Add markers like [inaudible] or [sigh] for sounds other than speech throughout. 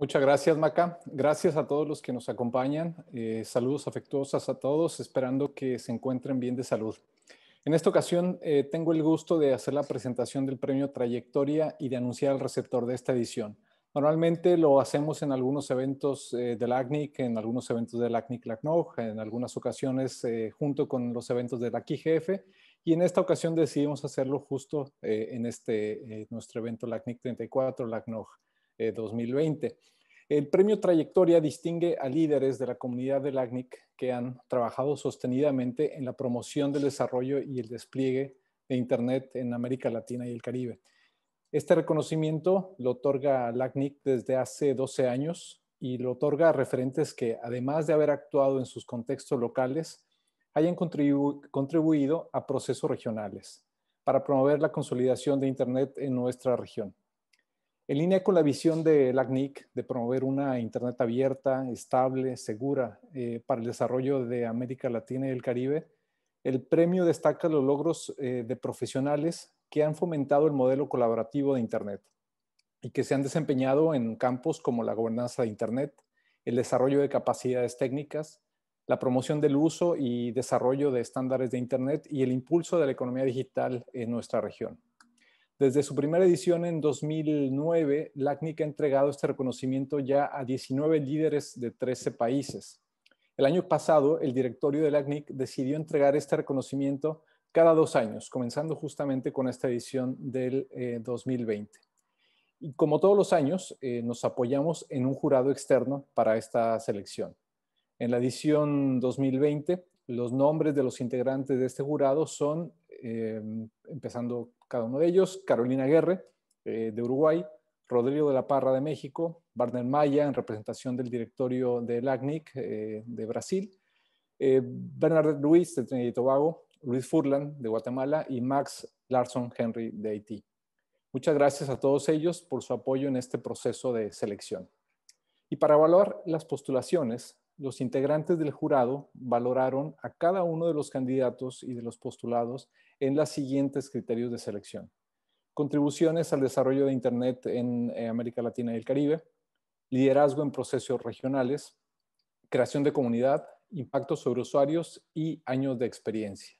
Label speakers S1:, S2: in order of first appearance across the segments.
S1: Muchas gracias, Maca. Gracias a todos los que nos acompañan. Eh, saludos afectuosos a todos, esperando que se encuentren bien de salud. En esta ocasión, eh, tengo el gusto de hacer la presentación del premio Trayectoria y de anunciar al receptor de esta edición. Normalmente lo hacemos en algunos eventos eh, del ACNIC, en algunos eventos del ACNIC LACNOG, en algunas ocasiones junto con los eventos del AQIGF, y en esta ocasión decidimos hacerlo justo en este, nuestro evento LACNIC 34, LACNOG. 2020. Eh, el premio Trayectoria distingue a líderes de la comunidad del ACNIC que han trabajado sostenidamente en la promoción del desarrollo y el despliegue de Internet en América Latina y el Caribe. Este reconocimiento lo otorga al ACNIC desde hace 12 años y lo otorga a referentes que, además de haber actuado en sus contextos locales, hayan contribuido a procesos regionales para promover la consolidación de Internet en nuestra región. En línea con la visión de LACNIC de promover una Internet abierta, estable, segura eh, para el desarrollo de América Latina y el Caribe, el premio destaca los logros eh, de profesionales que han fomentado el modelo colaborativo de Internet y que se han desempeñado en campos como la gobernanza de Internet, el desarrollo de capacidades técnicas, la promoción del uso y desarrollo de estándares de Internet y el impulso de la economía digital en nuestra región. Desde su primera edición en 2009, LACNIC ha entregado este reconocimiento ya a 19 líderes de 13 países. El año pasado, el directorio de LACNIC decidió entregar este reconocimiento cada dos años, comenzando justamente con esta edición del 2020. Eh, y como todos los años, eh, nos apoyamos en un jurado externo para esta selección. En la edición 2020, los nombres de los integrantes de este jurado son, eh, empezando cada uno de ellos, Carolina Guerre eh, de Uruguay, Rodrigo de la Parra de México, Barner Maya en representación del directorio de ACNIC eh, de Brasil, eh, Bernard Luis de Trinidad y Tobago, Luis Furlan de Guatemala y Max Larson Henry de Haití. Muchas gracias a todos ellos por su apoyo en este proceso de selección. Y para evaluar las postulaciones, los integrantes del jurado valoraron a cada uno de los candidatos y de los postulados en los siguientes criterios de selección. Contribuciones al desarrollo de Internet en eh, América Latina y el Caribe, liderazgo en procesos regionales, creación de comunidad, impacto sobre usuarios y años de experiencia.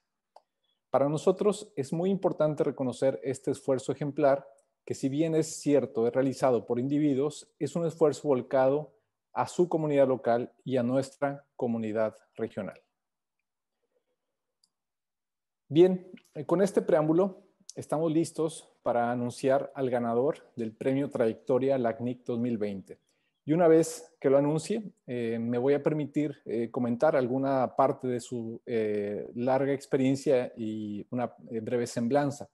S1: Para nosotros es muy importante reconocer este esfuerzo ejemplar que si bien es cierto, es realizado por individuos, es un esfuerzo volcado a su comunidad local y a nuestra comunidad regional. Bien, eh, con este preámbulo estamos listos para anunciar al ganador del premio Trayectoria LACNIC 2020. Y una vez que lo anuncie, eh, me voy a permitir eh, comentar alguna parte de su larga experiencia y una breve semblanza.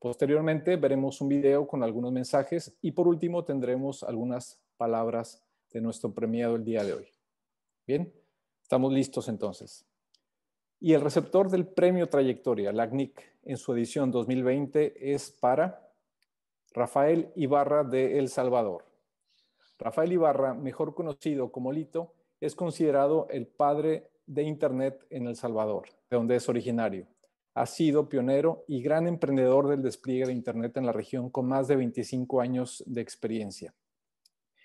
S1: Posteriormente veremos un video con algunos mensajes y por último tendremos algunas palabras de nuestro premiado el día de hoy. Bien, estamos listos entonces. Y el receptor del premio trayectoria, la en su edición 2020 es para Rafael Ibarra de El Salvador. Rafael Ibarra, mejor conocido como Lito, es considerado el padre de Internet en El Salvador, de donde es originario. Ha sido pionero y gran emprendedor del despliegue de Internet en la región con más de 25 años de experiencia.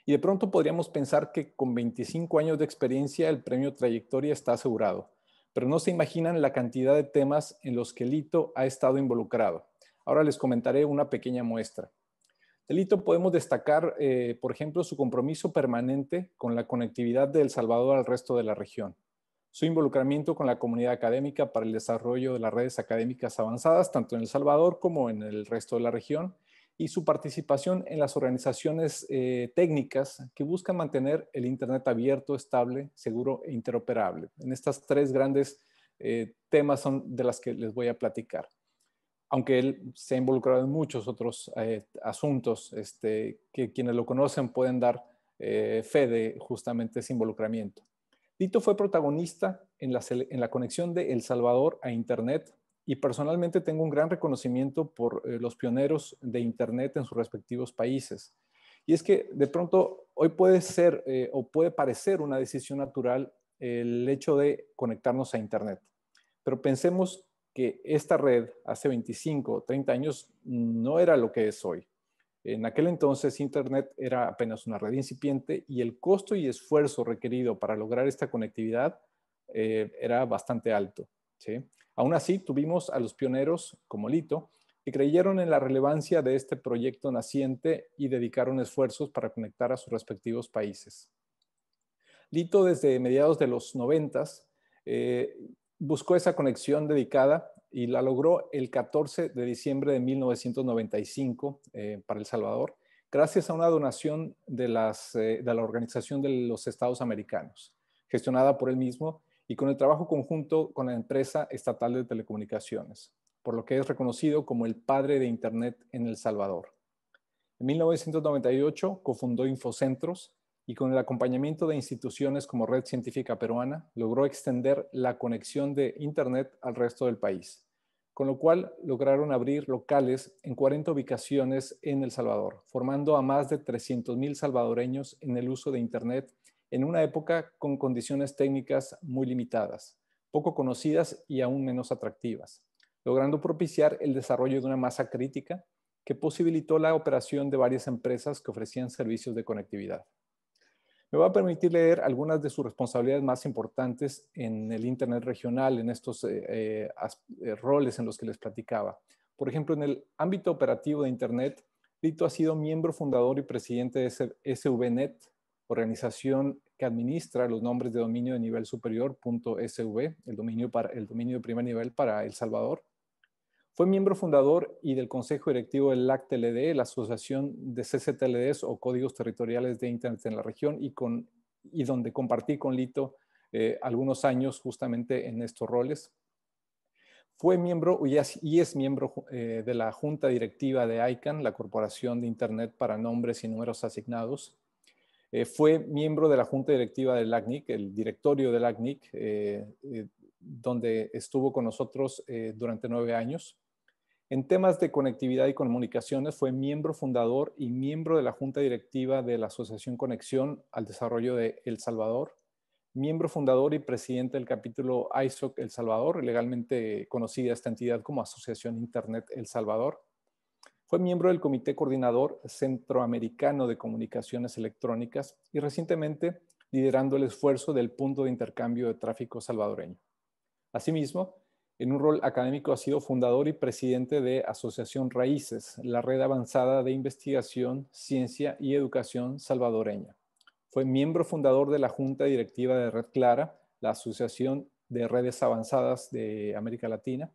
S1: Y de pronto podríamos pensar que con 25 años de experiencia el premio trayectoria está asegurado, pero no se imaginan la cantidad de temas en los que Lito ha estado involucrado. Ahora les comentaré una pequeña muestra. De Lito podemos destacar, eh, por ejemplo, su compromiso permanente con la conectividad de El Salvador al resto de la región, su involucramiento con la comunidad académica para el desarrollo de las redes académicas avanzadas, tanto en El Salvador como en el resto de la región, y su participación en las organizaciones eh, técnicas que buscan mantener el Internet abierto, estable, seguro e interoperable. En estas tres grandes eh, temas son de las que les voy a platicar. Aunque él se ha involucrado en muchos otros eh, asuntos este, que quienes lo conocen pueden dar fe de justamente ese involucramiento. Dito fue protagonista en la conexión de El Salvador a Internet y personalmente tengo un gran reconocimiento por eh, los pioneros de Internet en sus respectivos países. Y es que de pronto hoy puede ser eh, o puede parecer una decisión natural el hecho de conectarnos a Internet. Pero pensemos que esta red hace 25 o 30 años no era lo que es hoy. En aquel entonces Internet era apenas una red incipiente y el costo y esfuerzo requerido para lograr esta conectividad eh, era bastante alto. ¿sí? Aún así, tuvimos a los pioneros como Lito, que creyeron en la relevancia de este proyecto naciente y dedicaron esfuerzos para conectar a sus respectivos países. Lito, desde mediados de los 90, eh, buscó esa conexión dedicada y la logró el 14 de diciembre de 1995 eh, para El Salvador, gracias a una donación de, eh, de la Organización de los Estados Americanos, gestionada por él mismo y con el trabajo conjunto con la empresa estatal de telecomunicaciones, por lo que es reconocido como el padre de Internet en El Salvador. En 1998 cofundó Infocentros y con el acompañamiento de instituciones como Red Científica Peruana logró extender la conexión de Internet al resto del país, con lo cual lograron abrir locales en 40 ubicaciones en El Salvador, formando a más de 300.000 salvadoreños en el uso de Internet en una época con condiciones técnicas muy limitadas, poco conocidas y aún menos atractivas, logrando propiciar el desarrollo de una masa crítica que posibilitó la operación de varias empresas que ofrecían servicios de conectividad. Me va a permitir leer algunas de sus responsabilidades más importantes en el Internet regional, en estos eh, eh, eh, roles en los que les platicaba. Por ejemplo, en el ámbito operativo de Internet, Lito ha sido miembro fundador y presidente de SVNet, organización que administra los nombres de dominio de nivel .sv, el dominio, el dominio de primer nivel para El Salvador. Fue miembro fundador y del consejo directivo del lac la Asociación de CCTLDs o Códigos Territoriales de Internet en la región, y, donde compartí con Lito eh, algunos años justamente en estos roles. Fue miembro y es, miembro eh, de la junta directiva de ICANN, la Corporación de Internet para Nombres y Números Asignados, eh, fue miembro de la Junta Directiva del ACNIC, el directorio del ACNIC, eh, eh, donde estuvo con nosotros durante nueve años. En temas de conectividad y comunicaciones, fue miembro fundador y miembro de la Junta Directiva de la Asociación Conexión al Desarrollo de El Salvador, miembro fundador y presidente del capítulo ISOC El Salvador, legalmente conocida esta entidad como Asociación Internet El Salvador fue miembro del Comité Coordinador Centroamericano de Comunicaciones Electrónicas y recientemente liderando el esfuerzo del punto de intercambio de tráfico salvadoreño. Asimismo, en un rol académico ha sido fundador y presidente de Asociación Raíces, la red avanzada de investigación, ciencia y educación salvadoreña. Fue miembro fundador de la Junta Directiva de Red Clara, la Asociación de Redes Avanzadas de América Latina,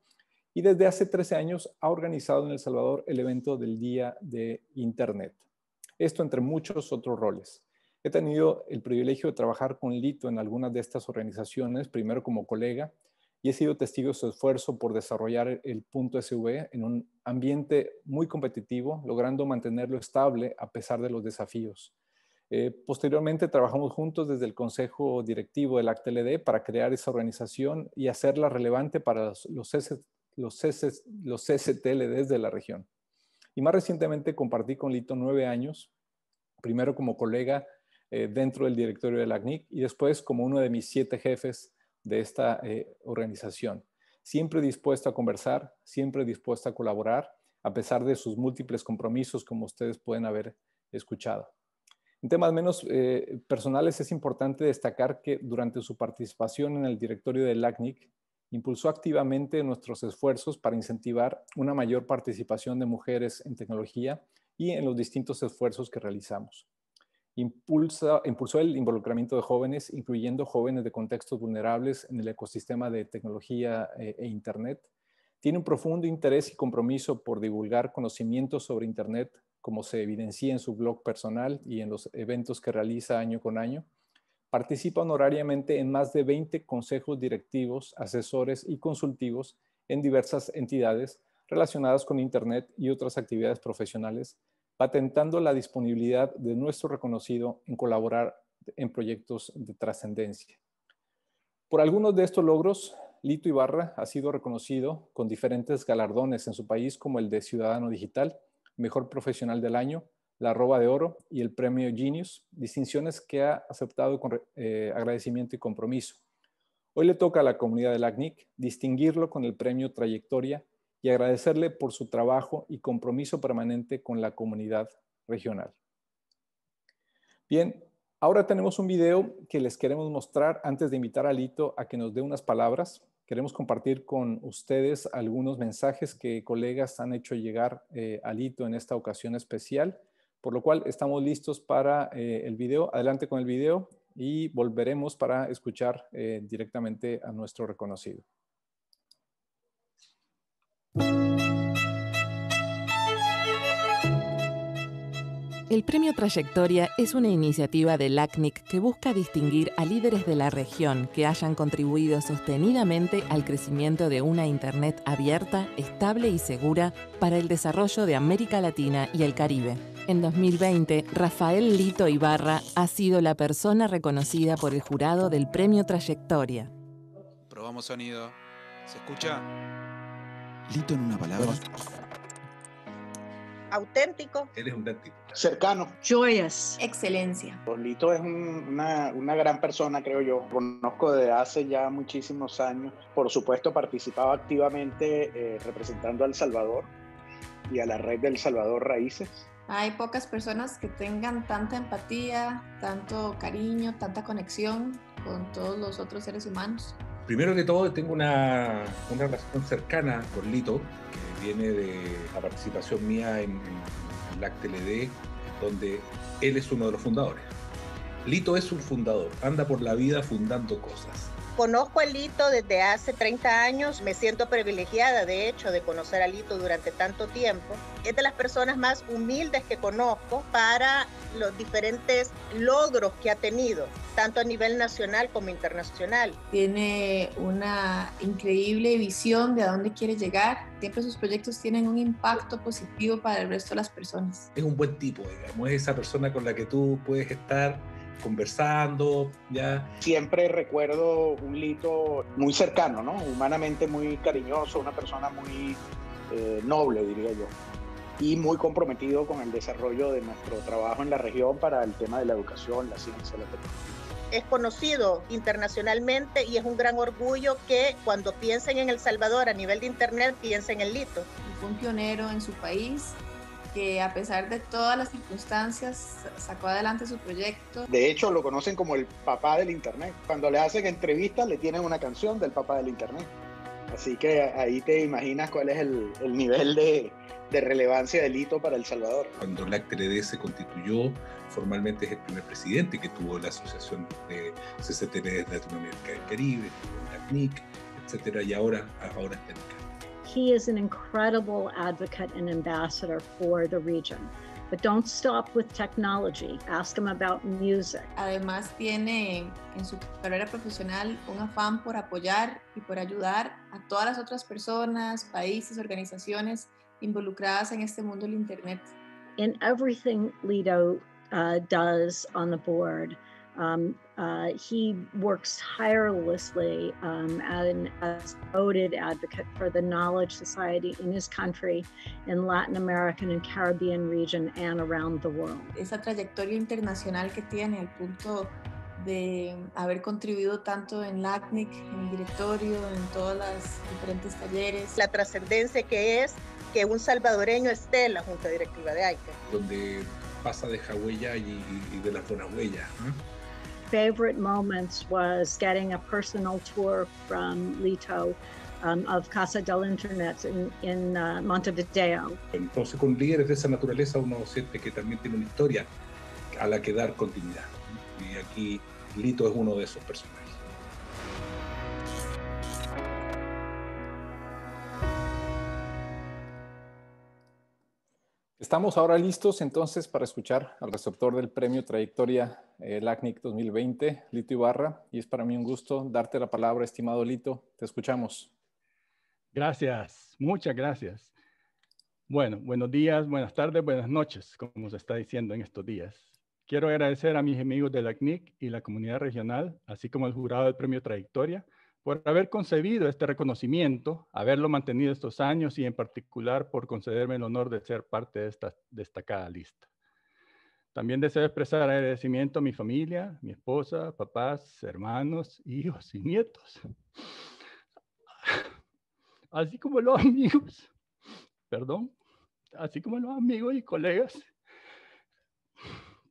S1: y desde hace 13 años ha organizado en El Salvador el evento del Día de Internet. Esto entre muchos otros roles. He tenido el privilegio de trabajar con Lito en algunas de estas organizaciones, primero como colega, y he sido testigo de su esfuerzo por desarrollar el punto SV en un ambiente muy competitivo, logrando mantenerlo estable a pesar de los desafíos. Eh, posteriormente trabajamos juntos desde el Consejo Directivo del ACTLD para crear esa organización y hacerla relevante para los, los los, CCS, desde de la región. Y más recientemente compartí con Lito nueve años, primero como colega eh, dentro del directorio de la y después como uno de mis siete jefes de esta eh, organización. Siempre dispuesto a conversar, siempre dispuesto a colaborar, a pesar de sus múltiples compromisos, como ustedes pueden haber escuchado. En temas menos eh, personales, es importante destacar que durante su participación en el directorio del LACNIC, impulsó activamente nuestros esfuerzos para incentivar una mayor participación de mujeres en tecnología y en los distintos esfuerzos que realizamos. impulsó el involucramiento de jóvenes, incluyendo jóvenes de contextos vulnerables en el ecosistema de tecnología eh, e Internet. Tiene un profundo interés y compromiso por divulgar conocimientos sobre Internet, como se evidencia en su blog personal y en los eventos que realiza año con año Participa honorariamente en más de 20 consejos directivos, asesores y consultivos en diversas entidades relacionadas con Internet y otras actividades profesionales, patentando la disponibilidad de nuestro reconocido en colaborar en proyectos de trascendencia. Por algunos de estos logros, Lito Ibarra ha sido reconocido con diferentes galardones en su país como el de Ciudadano Digital, Mejor Profesional del Año, la Arroba de Oro y el Premio Genius, distinciones que ha aceptado con eh, agradecimiento y compromiso. Hoy le toca a la comunidad del ACNIC distinguirlo con el Premio Trayectoria y agradecerle por su trabajo y compromiso permanente con la comunidad regional. Bien, ahora tenemos un video que les queremos mostrar antes de invitar a Lito a que nos dé unas palabras. Queremos compartir con ustedes algunos mensajes que colegas han hecho llegar eh, a Lito en esta ocasión especial por lo cual estamos listos para eh, el video. Adelante con el video y volveremos para escuchar eh, directamente a nuestro reconocido.
S2: El Premio Trayectoria es una iniciativa de ACNIC que busca distinguir a líderes de la región que hayan contribuido sostenidamente al crecimiento de una Internet abierta, estable y segura para el desarrollo de América Latina y el Caribe. En 2020, Rafael Lito Ibarra ha sido la persona reconocida por el jurado del Premio Trayectoria. Probamos sonido. ¿Se escucha? Lito en una palabra. Auténtico. Él es auténtico. Cercano. Joyas. Excelencia. Pues Lito es una, gran persona, creo yo. Conozco desde hace ya muchísimos años. Por supuesto, participaba activamente eh, representando a El Salvador y a la red del Salvador Raíces hay pocas personas que tengan tanta empatía, tanto cariño, tanta conexión con todos los otros seres humanos. Primero que todo, tengo una, una relación cercana con Lito, que viene de la participación mía en, en la donde él es uno de los fundadores. Lito es un fundador, anda por la vida fundando cosas Conozco a Lito desde hace 30 años, me siento privilegiada de hecho de conocer a Lito durante tanto tiempo. Es de las personas más humildes que conozco para los diferentes logros que ha tenido, tanto a nivel nacional como internacional. Tiene una increíble visión de a dónde quiere llegar. Siempre sus proyectos tienen un impacto positivo para el resto de las personas. Es un buen tipo, digamos, es esa persona con la que tú puedes estar conversando, ya. Siempre recuerdo un Lito muy cercano, ¿no? Humanamente muy cariñoso, una persona muy eh, noble, diría yo, y muy comprometido con el desarrollo de nuestro trabajo en la región para el tema de la educación, la ciencia, la tecnología es conocido internacionalmente y es un gran orgullo que cuando piensen en El Salvador a nivel de Internet piensen en Lito. Fue un pionero en su país que a pesar de todas las circunstancias sacó adelante su
S3: proyecto. De
S2: hecho, lo conocen como el papá del Internet. Cuando le hacen entrevistas, le tienen una canción del papá del Internet. Así que ahí te imaginas cuál es el, nivel de, relevancia del hito para El Salvador. Cuando la tld se constituyó, formalmente es el primer presidente que tuvo la Asociación de CCTV de Latinoamérica del Caribe, la CNIC, etcétera, y ahora, ahora está en
S1: he is an incredible advocate and ambassador for the region. But don't stop with technology. Ask him
S2: about music. Además tiene en su carrera profesional un afán por apoyar y por ayudar a todas las otras personas, países, organizaciones involucradas en este mundo del internet.
S1: In everything Lido uh, does
S2: on the board, um, Uh, he works tirelessly um, as a voted advocate for the Knowledge Society in his country,
S1: in Latin American and Caribbean region, and around the world.
S2: Esa trayectoria internacional que tiene al punto de haber contribuido tanto en LACNIC, en el directorio, en todos los diferentes talleres. La trascendencia que es que un salvadoreño esté en la Junta Directiva de AICA. Donde pasa de huella y, de la buenas
S1: favorite moments was getting a personal tour from Lito um, of Casa del Internet in, in uh, Montevideo.
S2: Entonces, con líderes de esa naturaleza uno siente que también tiene una historia a la que dar continuidad. Y aquí Lito es uno de esos personajes.
S1: Estamos ahora listos entonces para escuchar al receptor del premio Trayectoria eh, el LACNIC 2020, Lito Ibarra, y es para mí un gusto darte la palabra, estimado
S3: Lito. Te escuchamos. Gracias, muchas gracias. Bueno, buenos días, buenas tardes, buenas noches, como se está diciendo en estos días. Quiero agradecer a mis amigos de LACNIC y la comunidad regional, así como al jurado del Premio Trayectoria, por haber concebido este reconocimiento, haberlo mantenido estos años y en particular por concederme el honor de ser parte de esta destacada lista. También deseo expresar agradecimiento a mi familia, mi esposa, papás, hermanos, hijos y nietos, así como los amigos, perdón, así como los amigos y colegas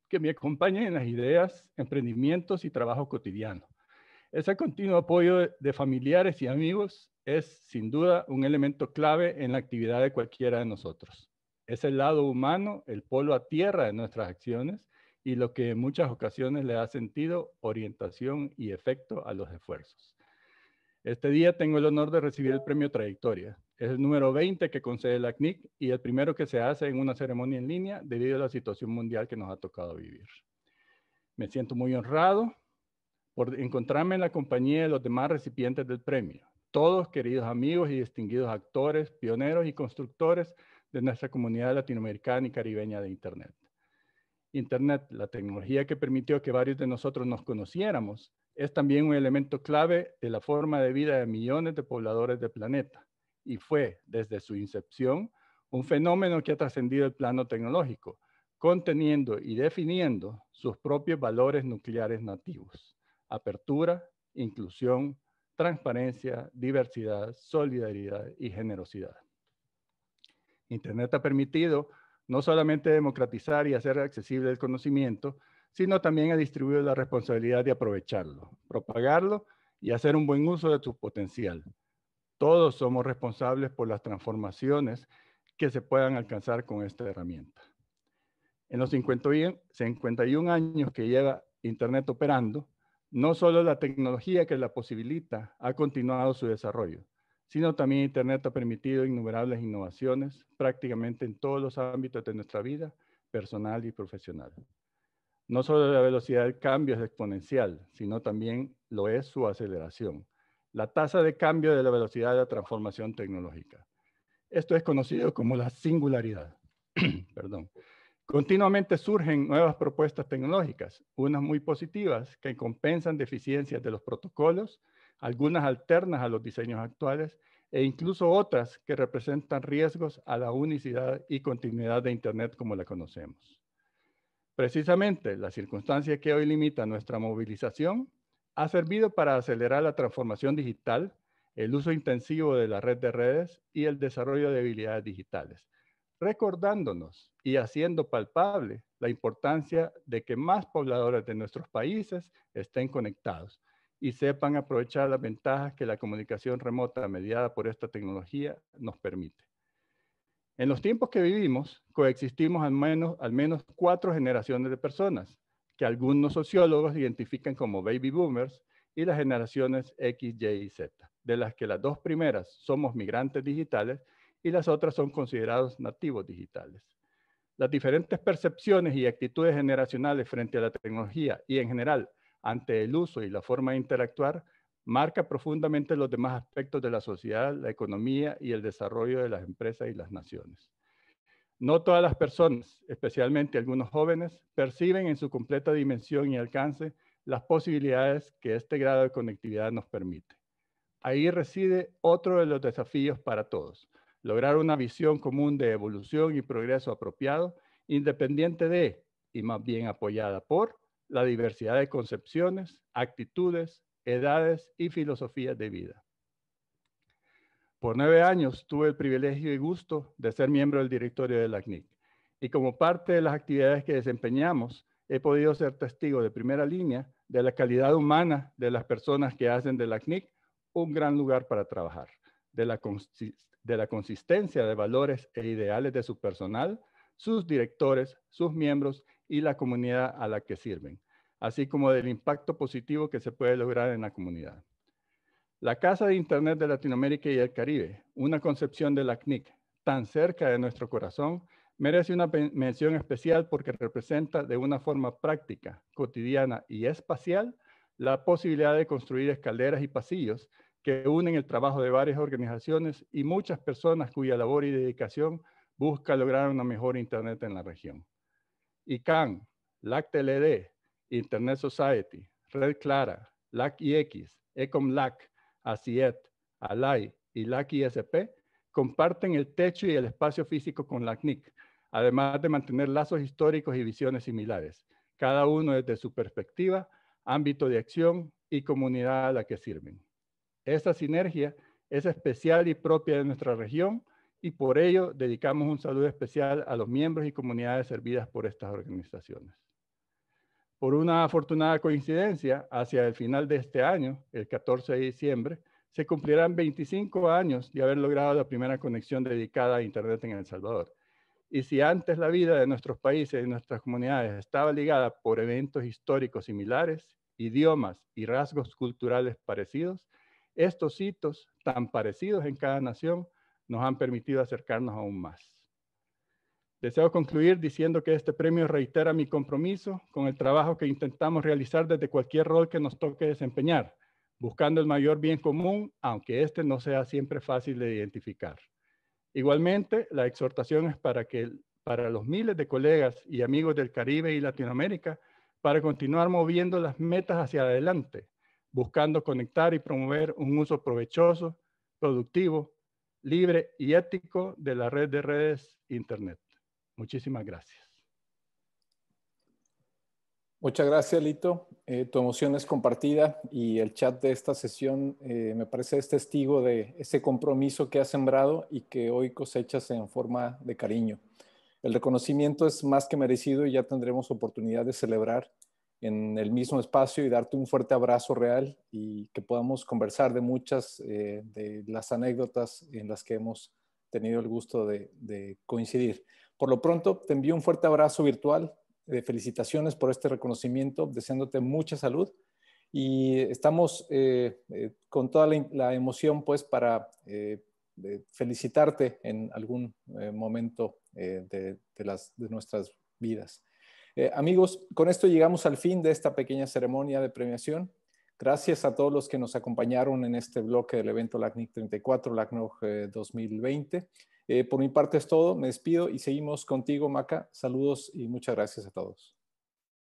S3: que me acompañan en las ideas, emprendimientos y trabajo cotidiano ese continuo apoyo de familiares y amigos es sin duda un elemento clave en la actividad de cualquiera de nosotros. Es el lado humano, el polo a tierra de nuestras acciones y lo que en muchas ocasiones le da sentido, orientación y efecto a los esfuerzos. Este día tengo el honor de recibir el premio Trayectoria. Es el número 20 que concede la CNIC y el primero que se hace en una ceremonia en línea debido a la situación mundial que nos ha tocado vivir. Me siento muy honrado por encontrarme en la compañía de los demás recipientes del premio, todos queridos amigos y distinguidos actores, pioneros y constructores de nuestra comunidad latinoamericana y caribeña de Internet. Internet, la tecnología que permitió que varios de nosotros nos conociéramos, es también un elemento clave de la forma de vida de millones de pobladores del planeta y fue, desde su incepción, un fenómeno que ha trascendido el plano tecnológico, conteniendo y definiendo sus propios valores nucleares nativos apertura, inclusión, transparencia, diversidad, solidaridad y generosidad. Internet ha permitido no solamente democratizar y hacer accesible el conocimiento, sino también ha distribuido la responsabilidad de aprovecharlo, propagarlo y hacer un buen uso de su potencial. Todos somos responsables por las transformaciones que se puedan alcanzar con esta herramienta. En los 51 años que lleva Internet operando, no solo la tecnología que la posibilita ha continuado su desarrollo, sino también Internet ha permitido innumerables innovaciones prácticamente en todos los ámbitos de nuestra vida, personal y profesional. No solo la velocidad del cambio es exponencial, sino también lo es su aceleración, la tasa de cambio de la velocidad de la transformación tecnológica. Esto es conocido como la singularidad. [clears throat] Perdón. Continuamente surgen nuevas propuestas tecnológicas, unas muy positivas que compensan deficiencias de los protocolos, algunas alternas a los diseños actuales e incluso otras que representan riesgos a la unicidad y continuidad de Internet como la conocemos. Precisamente la circunstancia que hoy limita nuestra movilización ha servido para acelerar la transformación digital, el uso intensivo de la red de redes y el desarrollo de habilidades digitales recordándonos y haciendo palpable la importancia de que más pobladores de nuestros países estén conectados y sepan aprovechar las ventajas que la comunicación remota mediada por esta tecnología nos permite. En los tiempos que vivimos, coexistimos al menos, al menos cuatro generaciones de personas, que algunos sociólogos identifican como baby boomers, y las generaciones X, Y y Z, de las que las dos primeras somos migrantes digitales y las otras son considerados nativos digitales. Las diferentes percepciones y actitudes generacionales frente a la tecnología y en general ante el uso y la forma de interactuar marca profundamente los demás aspectos de la sociedad, la economía y el desarrollo de las empresas y las naciones. No todas las personas, especialmente algunos jóvenes, perciben en su completa dimensión y alcance las posibilidades que este grado de conectividad nos permite. Ahí reside otro de los desafíos para todos, lograr una visión común de evolución y progreso apropiado, independiente de y más bien apoyada por la diversidad de concepciones, actitudes, edades y filosofías de vida. Por nueve años tuve el privilegio y gusto de ser miembro del directorio de la CNIC y como parte de las actividades que desempeñamos, he podido ser testigo de primera línea de la calidad humana de las personas que hacen de la CNIC un gran lugar para trabajar, de la de la consistencia de valores e ideales de su personal, sus directores, sus miembros y la comunidad a la que sirven, así como del impacto positivo que se puede lograr en la comunidad. La Casa de Internet de Latinoamérica y el Caribe, una concepción de la CNIC tan cerca de nuestro corazón, merece una mención especial porque representa de una forma práctica, cotidiana y espacial la posibilidad de construir escaleras y pasillos que unen el trabajo de varias organizaciones y muchas personas cuya labor y dedicación busca lograr una mejor Internet en la región. ICANN, LACTLD, Internet Society, Red Clara, lac ECOMLAC, ACIET, ALAI y lac comparten el techo y el espacio físico con LACNIC, además de mantener lazos históricos y visiones similares, cada uno desde su perspectiva, ámbito de acción y comunidad a la que sirven. Esta sinergia es especial y propia de nuestra región y por ello dedicamos un saludo especial a los miembros y comunidades servidas por estas organizaciones. Por una afortunada coincidencia, hacia el final de este año, el 14 de diciembre, se cumplirán 25 años de haber logrado la primera conexión dedicada a Internet en El Salvador. Y si antes la vida de nuestros países y nuestras comunidades estaba ligada por eventos históricos similares, idiomas y rasgos culturales parecidos, estos hitos tan parecidos en cada nación nos han permitido acercarnos aún más. Deseo concluir diciendo que este premio reitera mi compromiso con el trabajo que intentamos realizar desde cualquier rol que nos toque desempeñar, buscando el mayor bien común, aunque este no sea siempre fácil de identificar. Igualmente, la exhortación es para que para los miles de colegas y amigos del Caribe y Latinoamérica para continuar moviendo las metas hacia adelante, buscando conectar y promover un uso provechoso, productivo, libre y ético de la red de redes Internet. Muchísimas gracias. Muchas
S1: gracias, Lito. Eh, tu emoción es compartida y el chat de esta sesión eh, me parece es testigo de ese compromiso que has sembrado y que hoy cosechas en forma de cariño. El reconocimiento es más que merecido y ya tendremos oportunidad de celebrar en el mismo espacio y darte un fuerte abrazo real y que podamos conversar de muchas eh, de las anécdotas en las que hemos tenido el gusto de, coincidir. Por lo pronto, te envío un fuerte abrazo virtual. de eh, felicitaciones por este reconocimiento, deseándote mucha salud y estamos eh, con toda la, emoción pues para felicitarte en algún momento de nuestras vidas. Eh, amigos, con esto llegamos al fin de esta pequeña ceremonia de premiación. Gracias a todos los que nos acompañaron en este bloque del evento LACNIC 34, LACNOG 2020. Eh, eh, por mi parte es todo, me despido y seguimos contigo, Maca. Saludos y muchas gracias a todos.